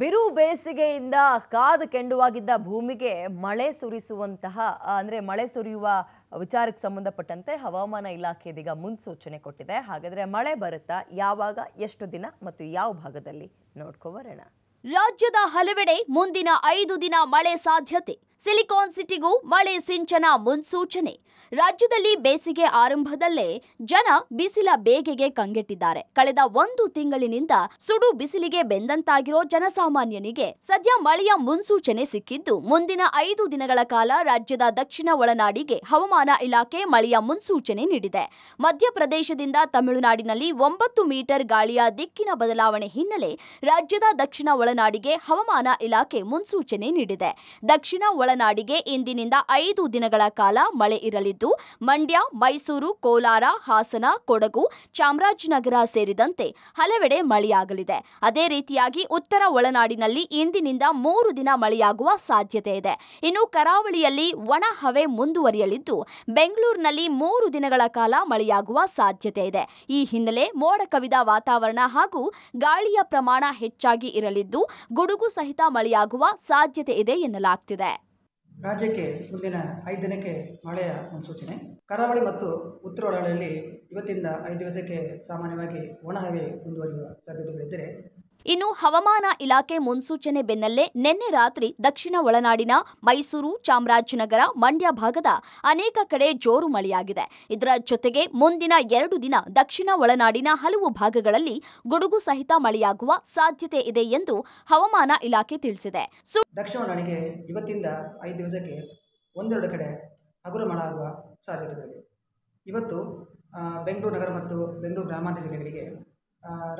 ಬಿರು ಬೇಸಿಗೆಯಿಂದ ಕಾದು ಕೆಂಡುವಾಗಿದ್ದ ಭೂಮಿಗೆ ಮಳೆ ಸುರಿಸುವಂತಹ ಅಂದರೆ ಮಳೆ ಸುರಿಯುವ ವಿಚಾರಕ್ಕೆ ಸಂಬಂಧಪಟ್ಟಂತೆ ಹವಾಮಾನ ಇಲಾಖೆ ಇದೀಗ ಮುನ್ಸೂಚನೆ ಕೊಟ್ಟಿದೆ ಹಾಗಾದರೆ ಮಳೆ ಬರುತ್ತಾ ಯಾವಾಗ ಎಷ್ಟು ದಿನ ಮತ್ತು ಯಾವ ಭಾಗದಲ್ಲಿ ನೋಡ್ಕೊಬರೋಣ ರಾಜ್ಯದ ಹಲವೆಡೆ ಮುಂದಿನ ಐದು ದಿನ ಮಳೆ ಸಾಧ್ಯತೆ ಸಿಲಿಕಾನ್ ಸಿಟಿಗೂ ಮಳೆ ಸಿಂಚನ ಮುನ್ಸೂಚನೆ ರಾಜ್ಯದಲ್ಲಿ ಬೇಸಿಗೆ ಆರಂಭದಲ್ಲೇ ಜನ ಬಿಸಿಲ ಬೇಗೆಗೆ ಕಂಗೆಟ್ಟಿದ್ದಾರೆ ಕಳೆದ ಒಂದು ತಿಂಗಳಿನಿಂದ ಸುಡು ಬಿಸಿಲಿಗೆ ಬೆಂದಂತಾಗಿರೋ ಜನಸಾಮಾನ್ಯನಿಗೆ ಸದ್ಯ ಮಳೆಯ ಮುನ್ಸೂಚನೆ ಸಿಕ್ಕಿದ್ದು ಮುಂದಿನ ಐದು ದಿನಗಳ ಕಾಲ ರಾಜ್ಯದ ದಕ್ಷಿಣ ಒಳನಾಡಿಗೆ ಹವಾಮಾನ ಇಲಾಖೆ ಮಳೆಯ ಮುನ್ಸೂಚನೆ ನೀಡಿದೆ ಮಧ್ಯಪ್ರದೇಶದಿಂದ ತಮಿಳುನಾಡಿನಲ್ಲಿ ಒಂಬತ್ತು ಮೀಟರ್ ಗಾಳಿಯ ದಿಕ್ಕಿನ ಬದಲಾವಣೆ ಹಿನ್ನೆಲೆ ರಾಜ್ಯದ ದಕ್ಷಿಣ ಒಳನಾಡಿಗೆ ಹವಾಮಾನ ಇಲಾಖೆ ಮುನ್ಸೂಚನೆ ನೀಡಿದೆ ದಕ್ಷಿಣ ಒಳನಾಡಿಗೆ ಇಂದಿನಿಂದ ಐದು ದಿನಗಳ ಕಾಲ ಮಳೆ ಇರಲಿದ್ದು ಮಂಡ್ಯ ಮೈಸೂರು ಕೋಲಾರ ಹಾಸನ ಕೊಡಗು ಚಾಮರಾಜನಗರ ಸೇರಿದಂತೆ ಹಲವೆಡೆ ಮಳೆಯಾಗಲಿದೆ ಅದೇ ರೀತಿಯಾಗಿ ಉತ್ತರ ಒಳನಾಡಿನಲ್ಲಿ ಇಂದಿನಿಂದ ಮೂರು ದಿನ ಮಳೆಯಾಗುವ ಸಾಧ್ಯತೆ ಇದೆ ಇನ್ನು ಕರಾವಳಿಯಲ್ಲಿ ಒಣ ಹವೆ ಮುಂದುವರಿಯಲಿದ್ದು ಬೆಂಗಳೂರಿನಲ್ಲಿ ಮೂರು ದಿನಗಳ ಕಾಲ ಮಳೆಯಾಗುವ ಸಾಧ್ಯತೆ ಇದೆ ಈ ಹಿನ್ನೆಲೆ ಮೋಡ ಕವಿದ ವಾತಾವರಣ ಹಾಗೂ ಗಾಳಿಯ ಪ್ರಮಾಣ ಹೆಚ್ಚಾಗಿ ಇರಲಿದ್ದು ಗುಡುಗು ಸಹಿತ ಮಳೆಯಾಗುವ ಸಾಧ್ಯತೆ ಇದೆ ಎನ್ನಲಾಗ್ತಿದೆ ರಾಜ್ಯಕ್ಕೆ ಮುಂದಿನ ಐದು ದಿನಕ್ಕೆ ಮಳೆಯ ಮುನ್ಸೂಚನೆ ಕರಾವಳಿ ಮತ್ತು ಉತ್ತರ ಒಳನಾಡಿನಲ್ಲಿ ಇವತ್ತಿಂದ ಐದು ದಿವಸಕ್ಕೆ ಸಾಮಾನ್ಯವಾಗಿ ಒಣಹವೆ ಮುಂದುವರಿಯುವ ಸಾಧ್ಯತೆಗಳಿದ್ದರೆ ಇನ್ನು ಹವಾಮಾನ ಇಲಾಖೆ ಮುನ್ಸೂಚನೆ ಬೆನ್ನಲ್ಲೇ ನಿನ್ನೆ ರಾತ್ರಿ ದಕ್ಷಿಣ ಒಳನಾಡಿನ ಮೈಸೂರು ಚಾಮರಾಜನಗರ ಮಂಡ್ಯ ಭಾಗದ ಅನೇಕ ಕಡೆ ಜೋರು ಮಳೆಯಾಗಿದೆ ಇದರ ಜೊತೆಗೆ ಮುಂದಿನ ಎರಡು ದಿನ ದಕ್ಷಿಣ ಒಳನಾಡಿನ ಹಲವು ಭಾಗಗಳಲ್ಲಿ ಗುಡುಗು ಸಹಿತ ಮಳೆಯಾಗುವ ಸಾಧ್ಯತೆ ಇದೆ ಎಂದು ಹವಾಮಾನ ಇಲಾಖೆ ತಿಳಿಸಿದೆ ದಕ್ಷಿಣ ಒಳನಾಡಿಗೆ ಇವತ್ತಿಂದ ಐದು ದಿವಸಕ್ಕೆ ಒಂದೆರಡು ಕಡೆ ಹಗುರ ಮಳೆ ಆಗುವ ಸಾಧ್ಯತೆಗಳಿವೆ ಇವತ್ತು ಬೆಂಗಳೂರು ನಗರ ಮತ್ತು ಬೆಂಗಳೂರು ಗ್ರಾಮಾಂತರ ಜಿಲ್ಲೆಗಳಿಗೆ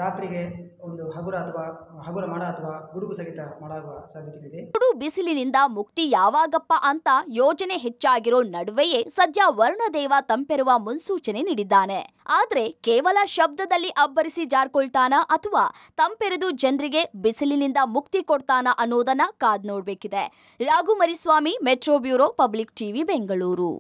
ರಾತ್ರಿಗೆ ಒಂದು ಹಗುರ ಅಥವಾ ಹಗುರ ಮಾಡ ಅಥವಾ ಗುಡುಗು ಸಹಿತ ಮಾಡಾಗುವ ಸಾಧ್ಯತೆಗಳಿದೆ ಬಿಸಿಲಿನಿಂದ ಮುಕ್ತಿ ಯಾವಾಗಪ್ಪ ಅಂತ ಯೋಜನೆ ಹೆಚ್ಚಾಗಿರೋ ನಡುವೆಯೇ ಸದ್ಯ ವರ್ಣದೇವ ತಂಪೆರುವ ಮುನ್ಸೂಚನೆ ನೀಡಿದ್ದಾನೆ ಆದ್ರೆ ಕೇವಲ ಶಬ್ದದಲ್ಲಿ ಅಬ್ಬರಿಸಿ ಜಾರ್ಕೊಳ್ತಾನ ಅಥವಾ ತಂಪೆರೆದು ಜನರಿಗೆ ಬಿಸಿಲಿನಿಂದ ಮುಕ್ತಿ ಕೊಡ್ತಾನ ಅನ್ನೋದನ್ನ ಕಾದ್ ನೋಡ್ಬೇಕಿದೆ Raghu Mariswamy metro bureau public TV Bengaluru